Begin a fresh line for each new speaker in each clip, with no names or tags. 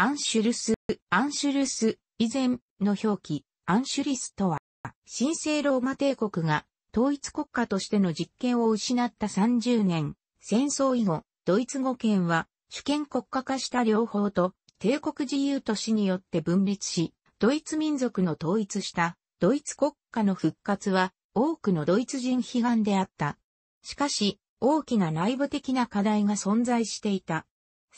アンシュルス、アンシュルス、以前の表記、アンシュリスとは、神聖ローマ帝国が統一国家としての実権を失った30年、戦争以後、ドイツ語圏は主権国家化した両方と帝国自由都市によって分裂し、ドイツ民族の統一したドイツ国家の復活は多くのドイツ人悲願であった。しかし、大きな内部的な課題が存在していた。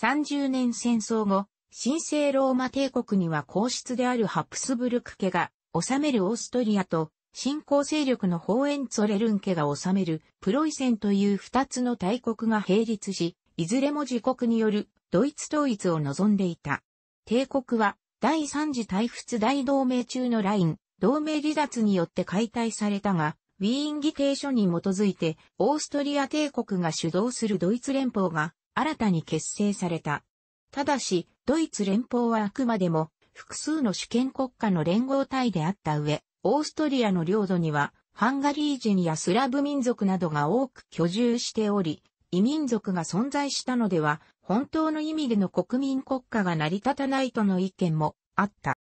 30年戦争後、神聖ローマ帝国には皇室であるハプスブルク家が治めるオーストリアと新興勢力のホーエンツォレルン家が治めるプロイセンという二つの大国が並立し、いずれも自国によるドイツ統一を望んでいた。帝国は第三次大仏大同盟中のライン、同盟離脱によって解体されたが、ウィーン議定書に基づいてオーストリア帝国が主導するドイツ連邦が新たに結成された。ただし、ドイツ連邦はあくまでも複数の主権国家の連合体であった上、オーストリアの領土にはハンガリー人やスラブ民族などが多く居住しており、異民族が存在したのでは、本当の意味での国民国家が成り立たないとの意見もあった。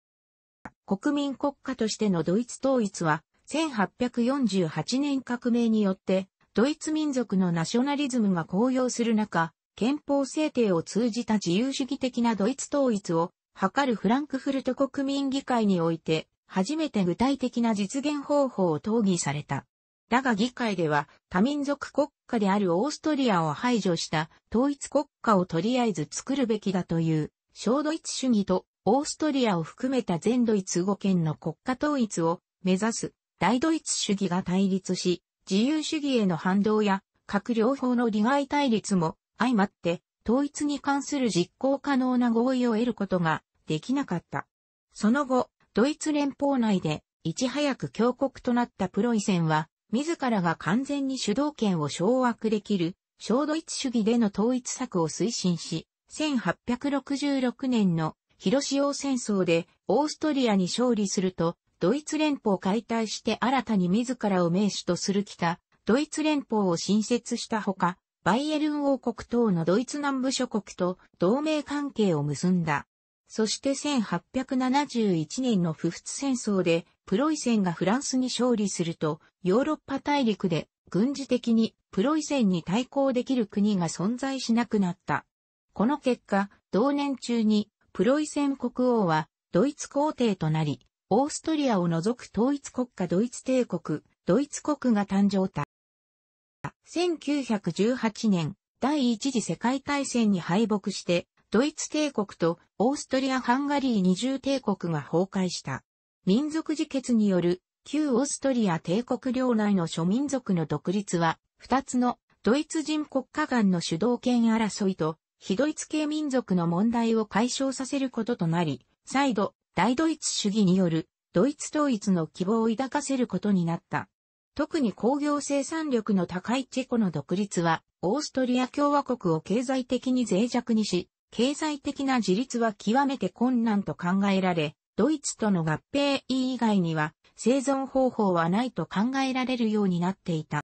国民国家としてのドイツ統一は、1848年革命によって、ドイツ民族のナショナリズムが高揚する中、憲法制定を通じた自由主義的なドイツ統一を図るフランクフルト国民議会において、初めて具体的な実現方法を討議された。だが議会では多民族国家であるオーストリアを排除した統一国家をとりあえず作るべきだという小ドイツ主義とオーストリアを含めた全ドイツ語県の国家統一を目指す大ドイツ主義が対立し自由主義への反動や各両方の利害対立も相まって、統一に関する実行可能な合意を得ることができなかった。その後、ドイツ連邦内で、いち早く強国となったプロイセンは、自らが完全に主導権を掌握できる、小ドイツ主義での統一策を推進し、1866年の広潮戦争でオーストリアに勝利すると、ドイツ連邦を解体して新たに自らを名手とする北、ドイツ連邦を新設したほか、バイエルン王国等のドイツ南部諸国と同盟関係を結んだ。そして1871年の不仏戦争でプロイセンがフランスに勝利するとヨーロッパ大陸で軍事的にプロイセンに対抗できる国が存在しなくなった。この結果、同年中にプロイセン国王はドイツ皇帝となり、オーストリアを除く統一国家ドイツ帝国、ドイツ国が誕生た。1918年、第一次世界大戦に敗北して、ドイツ帝国とオーストリア・ハンガリー二重帝国が崩壊した。民族自決による旧オーストリア帝国領内の諸民族の独立は、二つのドイツ人国家間の主導権争いと、非ドイツ系民族の問題を解消させることとなり、再度、大ドイツ主義によるドイツ統一の希望を抱かせることになった。特に工業生産力の高いチェコの独立は、オーストリア共和国を経済的に脆弱にし、経済的な自立は極めて困難と考えられ、ドイツとの合併以外には生存方法はないと考えられるようになっていた。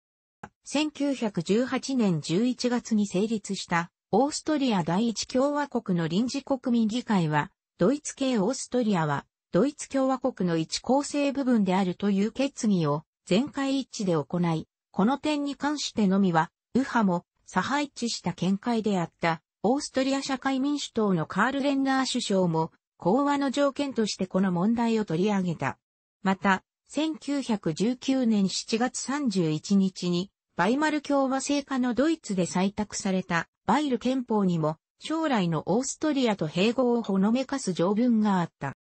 1918年11月に成立したオーストリア第一共和国の臨時国民議会は、ドイツ系オーストリアはドイツ共和国の一構成部分であるという決議を全会一致で行い、この点に関してのみは、右派も左派一致した見解であった、オーストリア社会民主党のカール・レンナー首相も、講和の条件としてこの問題を取り上げた。また、1919年7月31日に、バイマル共和制下のドイツで採択されたバイル憲法にも、将来のオーストリアと併合をほのめかす条文があった。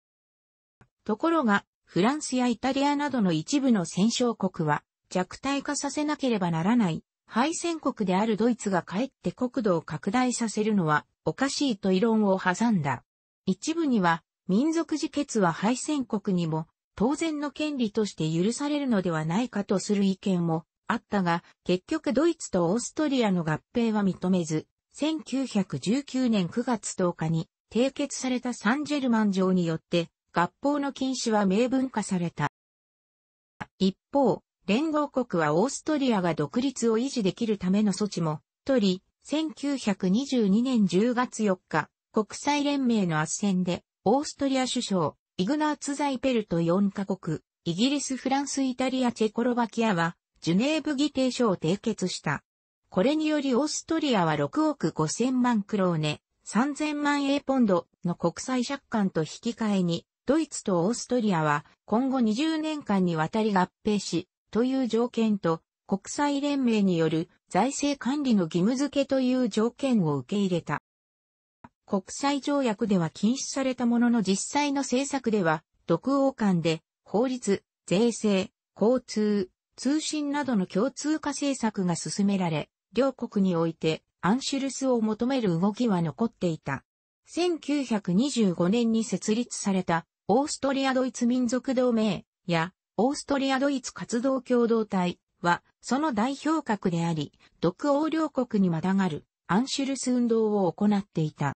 ところが、フランスやイタリアなどの一部の戦勝国は弱体化させなければならない敗戦国であるドイツが帰って国土を拡大させるのはおかしいと異論を挟んだ。一部には民族自決は敗戦国にも当然の権利として許されるのではないかとする意見もあったが、結局ドイツとオーストリアの合併は認めず、1919年9月10日に締結されたサンジェルマン城によって合法の禁止は明文化された。一方、連合国はオーストリアが独立を維持できるための措置も、取り、1922年10月4日、国際連盟の圧戦で、オーストリア首相、イグナーツ・ザイペルと4カ国、イギリス、フランス、イタリア、チェコロバキアは、ジュネーブ議定書を締結した。これによりオーストリアは6億5千万クローネ、3000万英ポンドの国際借款と引き換えに、ドイツとオーストリアは今後20年間にわたり合併し、という条件と国際連盟による財政管理の義務付けという条件を受け入れた。国際条約では禁止されたものの実際の政策では、独王間で法律、税制、交通、通信などの共通化政策が進められ、両国においてアンシュルスを求める動きは残っていた。1925年に設立されたオーストリアドイツ民族同盟やオーストリアドイツ活動共同体はその代表格であり、独欧両国にまたがるアンシュルス運動を行っていた。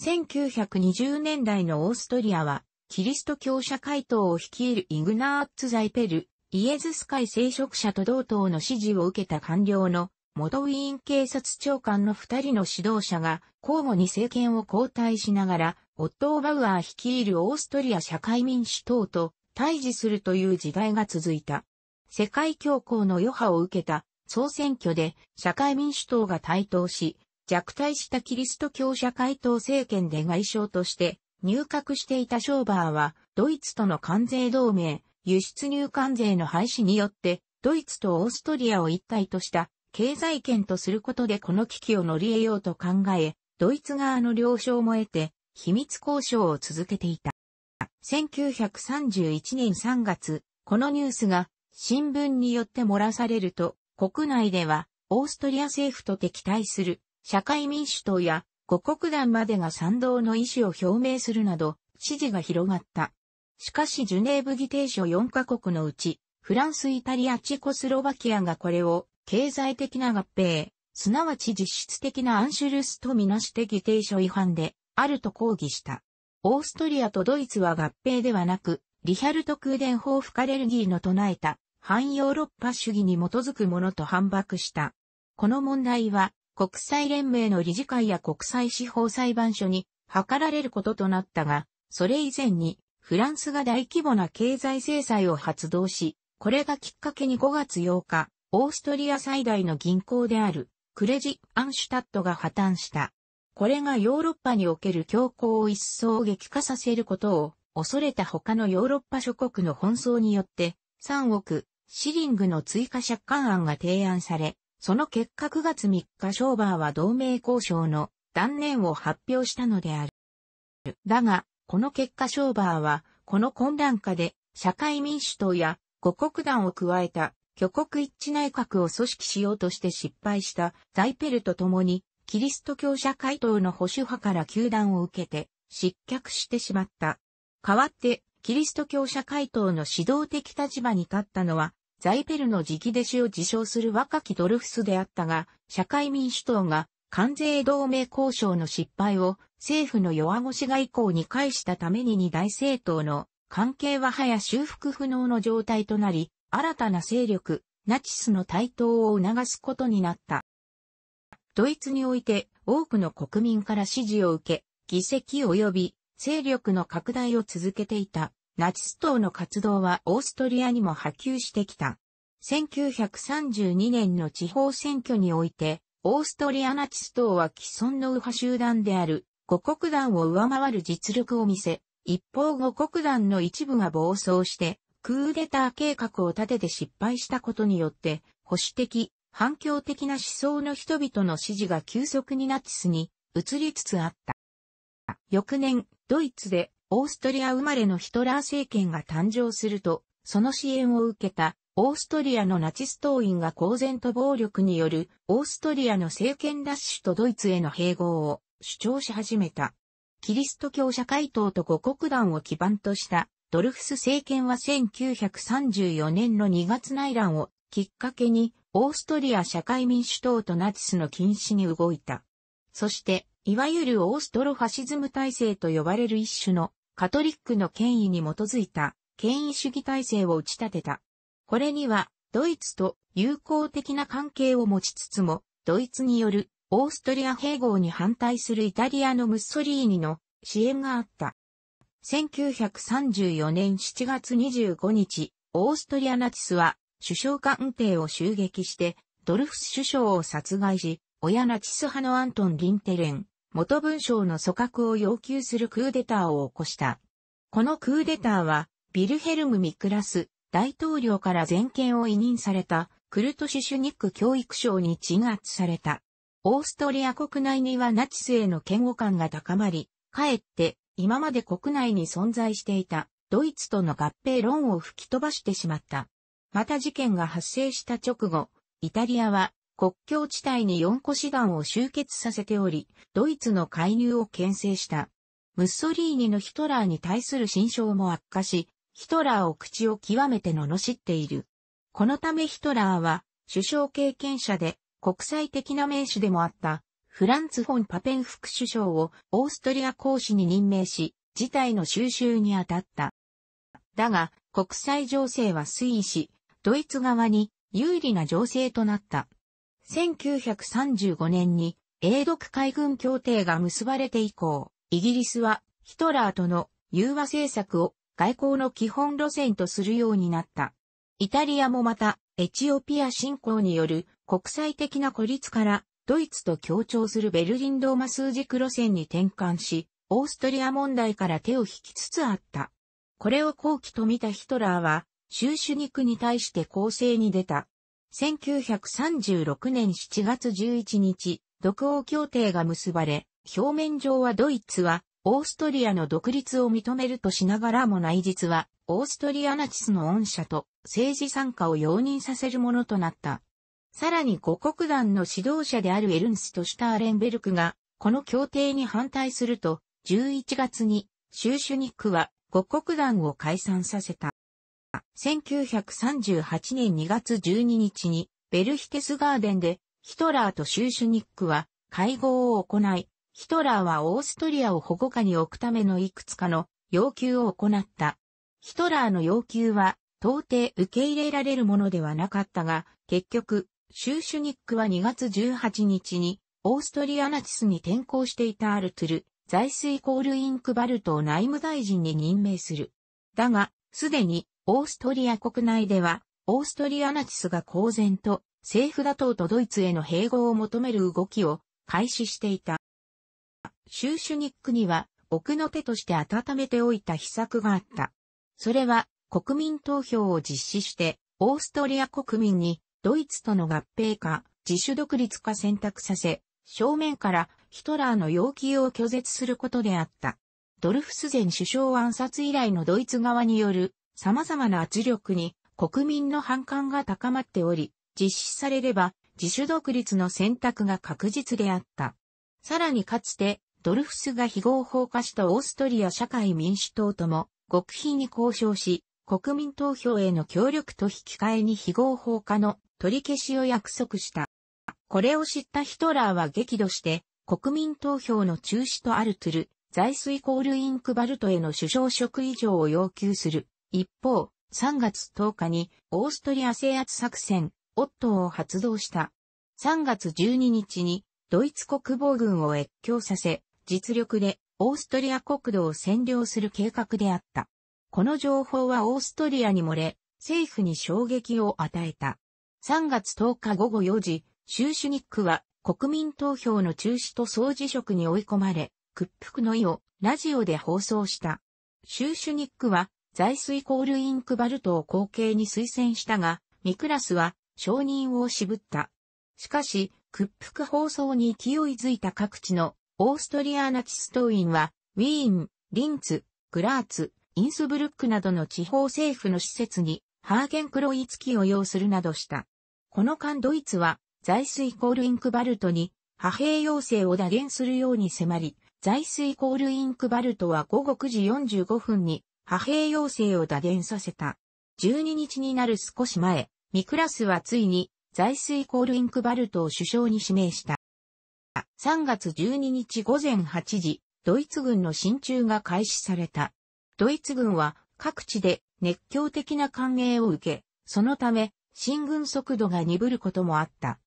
1920年代のオーストリアは、キリスト教社会党を率いるイグナーツ・ザイペル、イエズス会聖職者と同党の支持を受けた官僚のモドウィーン警察長官の二人の指導者が交互に政権を交代しながら、オットー・バウアー率いるオーストリア社会民主党と対峙するという時代が続いた。世界恐慌の余波を受けた総選挙で社会民主党が台頭し、弱体したキリスト教社会党政権で外相として入閣していたショーバーは、ドイツとの関税同盟、輸出入関税の廃止によって、ドイツとオーストリアを一体とした経済圏とすることでこの危機を乗り得ようと考え、ドイツ側の了承も得て、秘密交渉を続けていた。1931年3月、このニュースが新聞によって漏らされると、国内ではオーストリア政府と敵対する社会民主党や五国団までが賛同の意思を表明するなど、支持が広がった。しかしジュネーブ議定書4カ国のうち、フランス、イタリア、チェコスロバキアがこれを経済的な合併、すなわち実質的なアンシュルスとみなして議定書違反で、あると抗議した。オーストリアとドイツは合併ではなく、リヒャルト・クーデンホフ・カレルギーの唱えた、反ヨーロッパ主義に基づくものと反駁した。この問題は、国際連盟の理事会や国際司法裁判所に図られることとなったが、それ以前に、フランスが大規模な経済制裁を発動し、これがきっかけに5月8日、オーストリア最大の銀行であるクレジ・アンシュタットが破綻した。これがヨーロッパにおける恐慌を一層激化させることを恐れた他のヨーロッパ諸国の奔走によって3億シリングの追加借款案が提案され、その結果9月3日ショーバーは同盟交渉の断念を発表したのである。だが、この結果ショーバーは、この混乱下で社会民主党や五国団を加えた挙国一致内閣を組織しようとして失敗したザイペルと共に、キリスト教社会党の保守派から球団を受けて、失脚してしまった。代わって、キリスト教社会党の指導的立場に立ったのは、ザイペルの直弟子を自称する若きドルフスであったが、社会民主党が関税同盟交渉の失敗を政府の弱腰外交に返したために二大政党の関係ははや修復不能の状態となり、新たな勢力、ナチスの台頭を促すことになった。ドイツにおいて多くの国民から支持を受け、議席及び勢力の拡大を続けていたナチス党の活動はオーストリアにも波及してきた。1932年の地方選挙において、オーストリアナチス党は既存の右派集団である五国団を上回る実力を見せ、一方五国団の一部が暴走してクーデター計画を立てて失敗したことによって、保守的、反響的な思想の人々の支持が急速にナチスに移りつつあった。翌年、ドイツでオーストリア生まれのヒトラー政権が誕生すると、その支援を受けたオーストリアのナチス党員が公然と暴力によるオーストリアの政権ラッシュとドイツへの併合を主張し始めた。キリスト教社会党と五国団を基盤としたドルフス政権は1934年の2月内乱をきっかけにオーストリア社会民主党とナチスの禁止に動いた。そして、いわゆるオーストロファシズム体制と呼ばれる一種のカトリックの権威に基づいた権威主義体制を打ち立てた。これにはドイツと友好的な関係を持ちつつも、ドイツによるオーストリア併合に反対するイタリアのムッソリーニの支援があった。1934年7月25日、オーストリアナチスは首相官邸を襲撃して、ドルフス首相を殺害し、親ナチス派のアントン・リンテレン、元文章の組閣を要求するクーデターを起こした。このクーデターは、ビルヘルム・ミクラス、大統領から全権を委任された、クルトシュシュニック教育省に鎮圧された。オーストリア国内にはナチスへの嫌悪感が高まり、かえって今まで国内に存在していたドイツとの合併論を吹き飛ばしてしまった。また事件が発生した直後、イタリアは国境地帯に4個師団を集結させており、ドイツの介入を牽制した。ムッソリーニのヒトラーに対する心象も悪化し、ヒトラーを口を極めて罵っている。このためヒトラーは首相経験者で国際的な名手でもあったフランツ・フォン・パペン副首相をオーストリア公使に任命し、事態の収拾に当たった。だが、国際情勢は推移し、ドイツ側に有利な情勢となった。1935年に英独海軍協定が結ばれて以降、イギリスはヒトラーとの融和政策を外交の基本路線とするようになった。イタリアもまたエチオピア侵攻による国際的な孤立からドイツと協調するベルリンローマ数軸路線に転換し、オーストリア問題から手を引きつつあった。これを後期と見たヒトラーは、収ュ肉に対して攻勢に出た。1936年7月11日、独王協定が結ばれ、表面上はドイツは、オーストリアの独立を認めるとしながらも内実は、オーストリアナチスの恩赦と政治参加を容認させるものとなった。さらに五国団の指導者であるエルンスト・シュターレンベルクが、この協定に反対すると、11月に、シューシュニックは五国団を解散させた。1938年2月12日に、ベルヒテスガーデンで、ヒトラーとシューシュニックは会合を行い、ヒトラーはオーストリアを保護下に置くためのいくつかの要求を行った。ヒトラーの要求は到底受け入れられるものではなかったが、結局、シューシュニックは2月18日に、オーストリアナチスに転校していたアルトゥル、財水コールインクバルトを内務大臣に任命する。だが、すでに、オーストリア国内では、オーストリアナチスが公然と、政府打倒とドイツへの併合を求める動きを開始していた。シューシュニックには、奥の手として温めておいた秘策があった。それは、国民投票を実施して、オーストリア国民にドイツとの合併か、自主独立か選択させ、正面からヒトラーの要求を拒絶することであった。ドルフス前首相暗殺以来のドイツ側による様々な圧力に国民の反感が高まっており、実施されれば自主独立の選択が確実であった。さらにかつて、ドルフスが非合法化したオーストリア社会民主党とも極秘に交渉し、国民投票への協力と引き換えに非合法化の取り消しを約束した。これを知ったヒトラーは激怒して、国民投票の中止とアルトゥル、財水コールインクバルトへの首相職以上を要求する。一方、3月10日にオーストリア制圧作戦、オットーを発動した。3月12日にドイツ国防軍を越境させ、実力でオーストリア国土を占領する計画であった。この情報はオーストリアに漏れ、政府に衝撃を与えた。3月10日午後4時、シシューュニックは国民投票の中止と総辞職に追い込まれ、屈服の意をラジオで放送した。シシューュニックは財水コールインクバルトを後継に推薦したが、ミクラスは承認を渋った。しかし、屈服放送に勢いづいた各地のオーストリアナチス党員は、ウィーン、リンツ、グラーツ、インスブルックなどの地方政府の施設に、ハーゲンクロイツキを要するなどした。この間ドイツは、財水イコールインクバルトに、派兵要請を打言するように迫り、財水イコールインクバルトは午後9時45分に、派兵要請を打言させた。12日になる少し前、ミクラスはついに、財水イコールインクバルトを首相に指名した。3月12日午前8時、ドイツ軍の進駐が開始された。ドイツ軍は各地で熱狂的な歓迎を受け、そのため進軍速度が鈍ることもあった。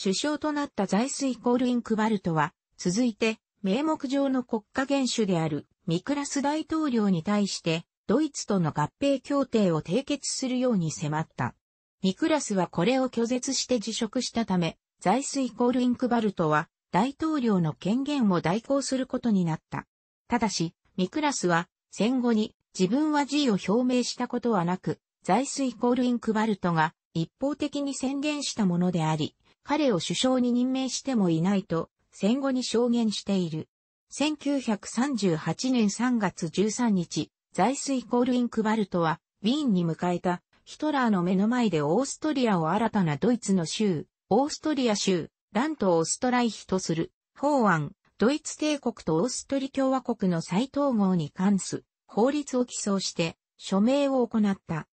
首相となった財水コールインクバルトは、続いて、名目上の国家元首であるミクラス大統領に対して、ドイツとの合併協定を締結するように迫った。ミクラスはこれを拒絶して辞職したため、財水コールインクバルトは大統領の権限を代行することになった。ただし、ミクラスは戦後に自分は意を表明したことはなく、財水コールインクバルトが一方的に宣言したものであり、彼を首相に任命してもいないと戦後に証言している。1938年3月13日、在水コールインクバルトは、ウィーンに迎えた、ヒトラーの目の前でオーストリアを新たなドイツの州、オーストリア州、ラントをオストライヒとする、法案、ドイツ帝国とオーストリ共和国の再統合に関す、法律を起草して、署名を行った。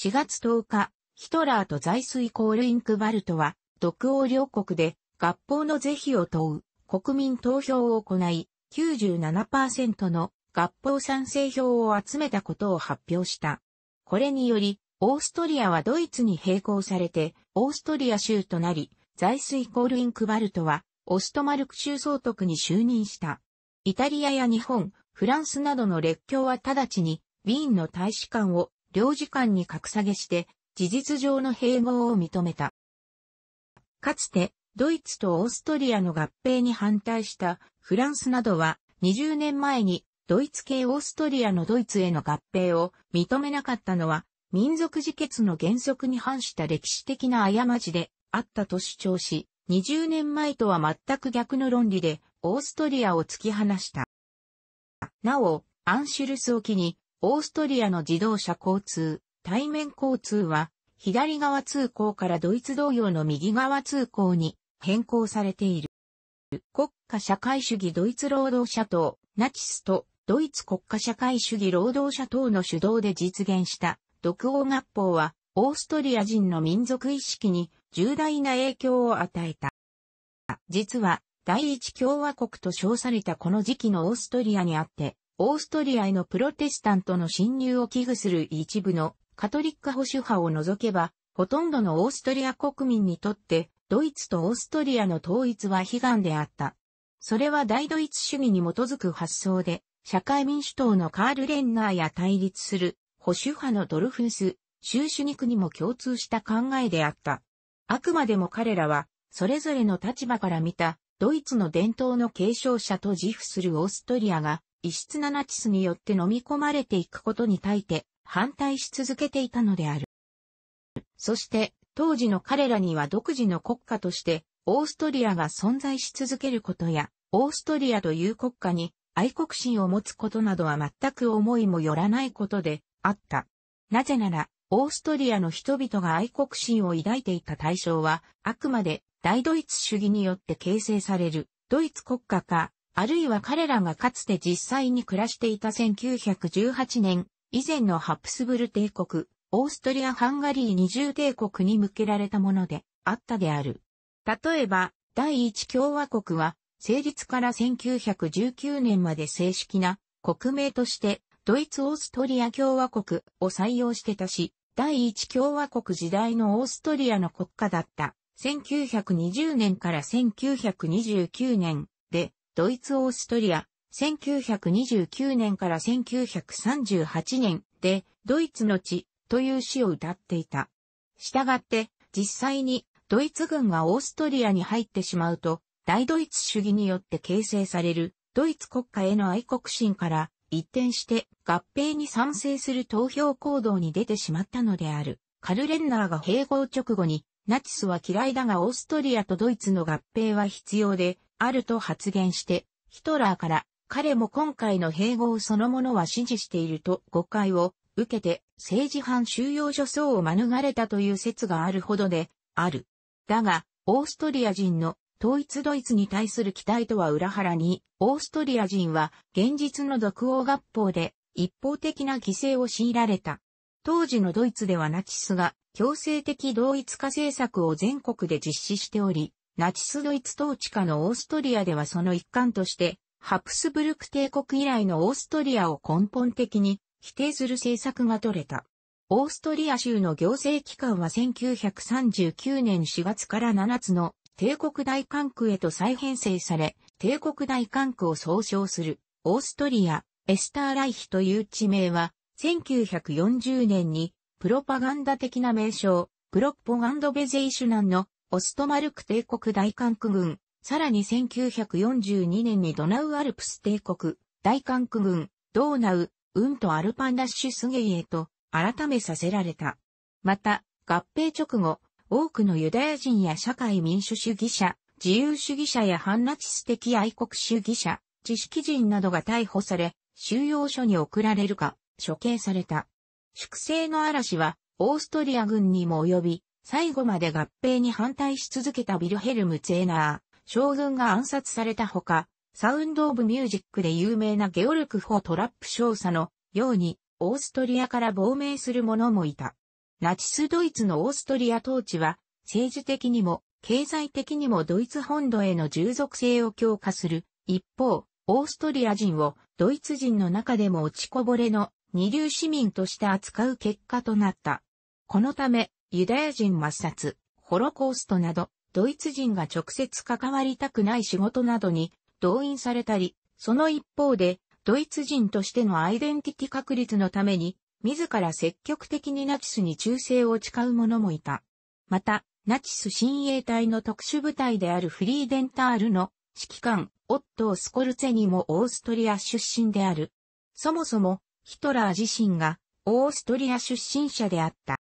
4月10日、ヒトラーとザイスイコールインクバルトは、独王両国で合法の是非を問う国民投票を行い、97%の合法賛成票を集めたことを発表した。これにより、オーストリアはドイツに並行されて、オーストリア州となり、ザイスイコールインクバルトは、オストマルク州総督に就任した。イタリアや日本、フランスなどの列強は直ちに、ウィーンの大使館を領事館に格下げして、事実上の併合を認めた。かつて、ドイツとオーストリアの合併に反対したフランスなどは20年前にドイツ系オーストリアのドイツへの合併を認めなかったのは民族自決の原則に反した歴史的な過ちであったと主張し、20年前とは全く逆の論理でオーストリアを突き放した。なお、アンシュルス沖にオーストリアの自動車交通対面交通は、左側通行からドイツ同様の右側通行に変更されている。国家社会主義ドイツ労働者党、ナチスとドイツ国家社会主義労働者党の主導で実現した独王学法は、オーストリア人の民族意識に重大な影響を与えた。実は、第一共和国と称されたこの時期のオーストリアにあって、オーストリアへのプロテスタントの侵入を危惧する一部のカトリック保守派を除けば、ほとんどのオーストリア国民にとって、ドイツとオーストリアの統一は悲願であった。それは大ドイツ主義に基づく発想で、社会民主党のカール・レンナーや対立する保守派のドルフス、ュ主クにも共通した考えであった。あくまでも彼らは、それぞれの立場から見た、ドイツの伝統の継承者と自負するオーストリアが、異質なナチスによって飲み込まれていくことに対して、反対し続けていたのである。そして、当時の彼らには独自の国家として、オーストリアが存在し続けることや、オーストリアという国家に愛国心を持つことなどは全く思いもよらないことであった。なぜなら、オーストリアの人々が愛国心を抱いていた対象は、あくまで大ドイツ主義によって形成されるドイツ国家か、あるいは彼らがかつて実際に暮らしていた1918年以前のハプスブル帝国、オーストリア・ハンガリー二重帝国に向けられたものであったである。例えば、第一共和国は、成立から1919年まで正式な国名として、ドイツ・オーストリア共和国を採用してたし、第一共和国時代のオーストリアの国家だった。1920年から1929年で、ドイツ・オーストリア、1929年から1938年でドイツの地という詩を歌っていた。したがって実際にドイツ軍がオーストリアに入ってしまうと大ドイツ主義によって形成されるドイツ国家への愛国心から一転して合併に賛成する投票行動に出てしまったのである。カルレンナーが併合直後にナチスは嫌いだがオーストリアとドイツの合併は必要であると発言してヒトラーから彼も今回の併合そのものは支持していると誤解を受けて政治犯収容所層を免れたという説があるほどである。だが、オーストリア人の統一ドイツに対する期待とは裏腹に、オーストリア人は現実の独王合法で一方的な犠牲を強いられた。当時のドイツではナチスが強制的同一化政策を全国で実施しており、ナチスドイツ統治下のオーストリアではその一環として、ハプスブルク帝国以来のオーストリアを根本的に否定する政策が取れた。オーストリア州の行政機関は1939年4月から7つの帝国大管区へと再編成され、帝国大管区を総称するオーストリア、エスターライヒという地名は、1940年にプロパガンダ的な名称、プロッポガンドベゼイシュナンのオストマルク帝国大管区軍さらに1942年にドナウアルプス帝国、大韓区軍、ドーナウ、ウントアルパンラッシュスゲイへと改めさせられた。また、合併直後、多くのユダヤ人や社会民主主義者、自由主義者や反ナチス的愛国主義者、知識人などが逮捕され、収容所に送られるか、処刑された。粛清の嵐は、オーストリア軍にも及び、最後まで合併に反対し続けたビルヘルム・ツェーナー、将軍が暗殺されたほか、サウンドオブミュージックで有名なゲオルク・フォトラップ少佐のように、オーストリアから亡命する者もいた。ナチスドイツのオーストリア統治は、政治的にも、経済的にもドイツ本土への従属性を強化する。一方、オーストリア人をドイツ人の中でも落ちこぼれの二流市民として扱う結果となった。このため、ユダヤ人抹殺、ホロコーストなど、ドイツ人が直接関わりたくない仕事などに動員されたり、その一方で、ドイツ人としてのアイデンティティ確立のために、自ら積極的にナチスに忠誠を誓う者もいた。また、ナチス親衛隊の特殊部隊であるフリーデンタールの指揮官、オットー・スコルツェニもオーストリア出身である。そもそも、ヒトラー自身がオーストリア出身者であった。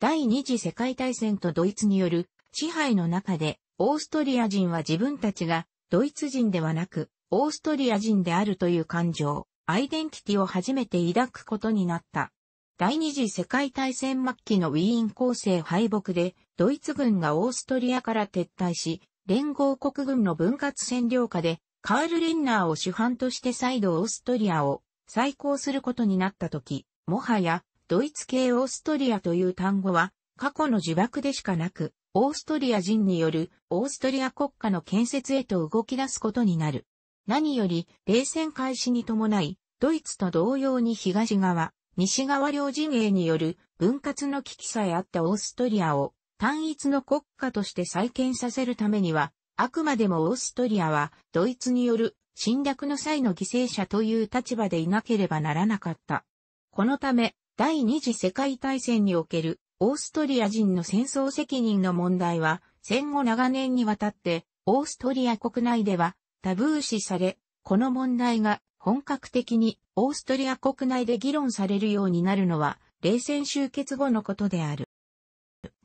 第二次世界大戦とドイツによる支配の中で、オーストリア人は自分たちがドイツ人ではなく、オーストリア人であるという感情、アイデンティティを初めて抱くことになった。第二次世界大戦末期のウィーン構成敗北で、ドイツ軍がオーストリアから撤退し、連合国軍の分割占領下で、カール・レンナーを主犯として再度オーストリアを再興することになった時、もはやドイツ系オーストリアという単語は、過去の呪縛でしかなく、オーストリア人によるオーストリア国家の建設へと動き出すことになる。何より、冷戦開始に伴い、ドイツと同様に東側、西側両陣営による分割の危機さえあったオーストリアを単一の国家として再建させるためには、あくまでもオーストリアはドイツによる侵略の際の犠牲者という立場でいなければならなかった。このため、第二次世界大戦におけるオーストリア人の戦争責任の問題は戦後長年にわたってオーストリア国内ではタブー視され、この問題が本格的にオーストリア国内で議論されるようになるのは冷戦終結後のことである。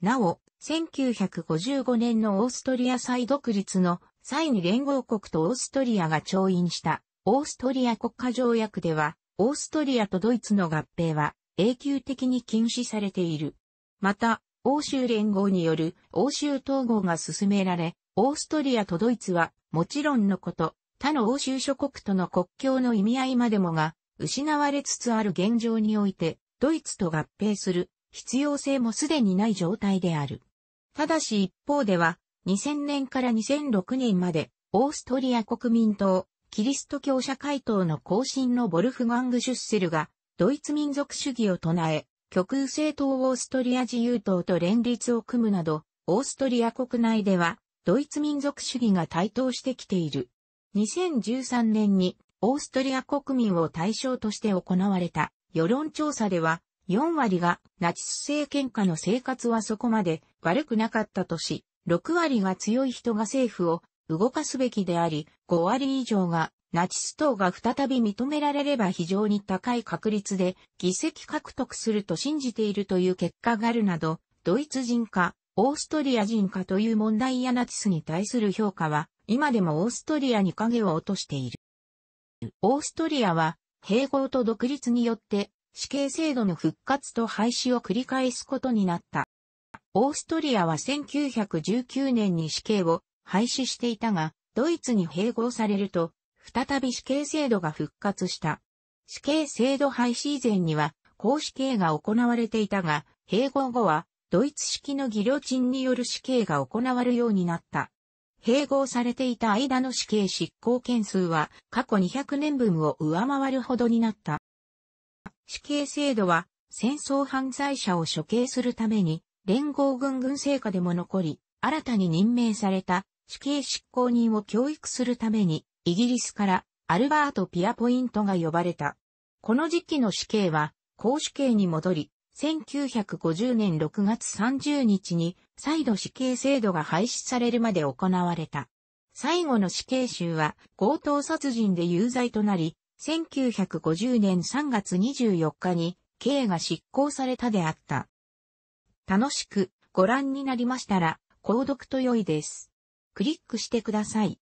なお、1955年のオーストリア再独立の際に連合国とオーストリアが調印したオーストリア国家条約では、オーストリアとドイツの合併は永久的に禁止されている。また、欧州連合による欧州統合が進められ、オーストリアとドイツは、もちろんのこと、他の欧州諸国との国境の意味合いまでもが、失われつつある現状において、ドイツと合併する必要性もすでにない状態である。ただし一方では、2000年から2006年まで、オーストリア国民党、キリスト教社会党の後進のボルフガング・シュッセルが、ドイツ民族主義を唱え、極右政党オーストリア自由党と連立を組むなど、オーストリア国内では、ドイツ民族主義が台頭してきている。2013年に、オーストリア国民を対象として行われた世論調査では、4割がナチス政権下の生活はそこまで悪くなかったとし、6割が強い人が政府を動かすべきであり、5割以上がナチス党が再び認められれば非常に高い確率で議席獲得すると信じているという結果があるなど、ドイツ人か、オーストリア人かという問題やナチスに対する評価は、今でもオーストリアに影を落としている。オーストリアは、併合と独立によって、死刑制度の復活と廃止を繰り返すことになった。オーストリアは1919年に死刑を廃止していたが、ドイツに併合されると、再び死刑制度が復活した。死刑制度廃止以前には、公死刑が行われていたが、併合後は、ドイツ式のギリョチンによる死刑が行われるようになった。併合されていた間の死刑執行件数は過去200年分を上回るほどになった。死刑制度は戦争犯罪者を処刑するために連合軍軍政下でも残り、新たに任命された死刑執行人を教育するために、イギリスからアルバート・ピアポイントが呼ばれた。この時期の死刑は、公主刑に戻り、1950年6月30日に再度死刑制度が廃止されるまで行われた。最後の死刑囚は強盗殺人で有罪となり、1950年3月24日に刑が執行されたであった。楽しくご覧になりましたら、購読と良いです。クリックしてください。